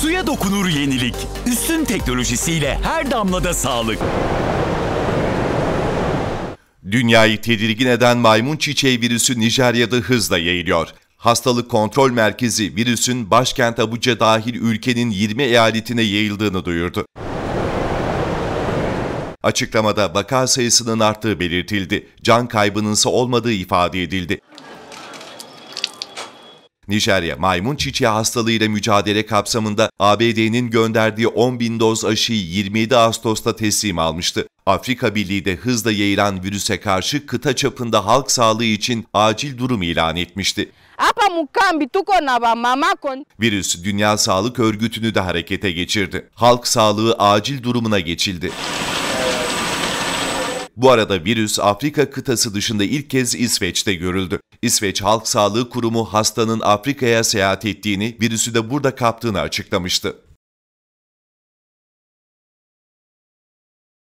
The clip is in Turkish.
Suya dokunur yenilik. Üstün teknolojisiyle her damlada sağlık. Dünyayı tedirgin eden maymun çiçeği virüsü Nijerya'da hızla yayılıyor. Hastalık Kontrol Merkezi virüsün başkent Abuja dahil ülkenin 20 eyaletine yayıldığını duyurdu. Açıklamada vaka sayısının arttığı belirtildi. Can kaybının ise olmadığı ifade edildi. Nijerya, maymun çiçeği hastalığıyla mücadele kapsamında ABD'nin gönderdiği 10 bin doz aşıyı 27 Ağustos'ta teslim almıştı. Afrika Birliği de hızla yayılan virüse karşı kıta çapında halk sağlığı için acil durum ilan etmişti. Virüs Dünya Sağlık Örgütü'nü de harekete geçirdi. Halk sağlığı acil durumuna geçildi. Bu arada virüs Afrika kıtası dışında ilk kez İsveç'te görüldü. İsveç Halk Sağlığı Kurumu hastanın Afrika'ya seyahat ettiğini, virüsü de burada kaptığını açıklamıştı.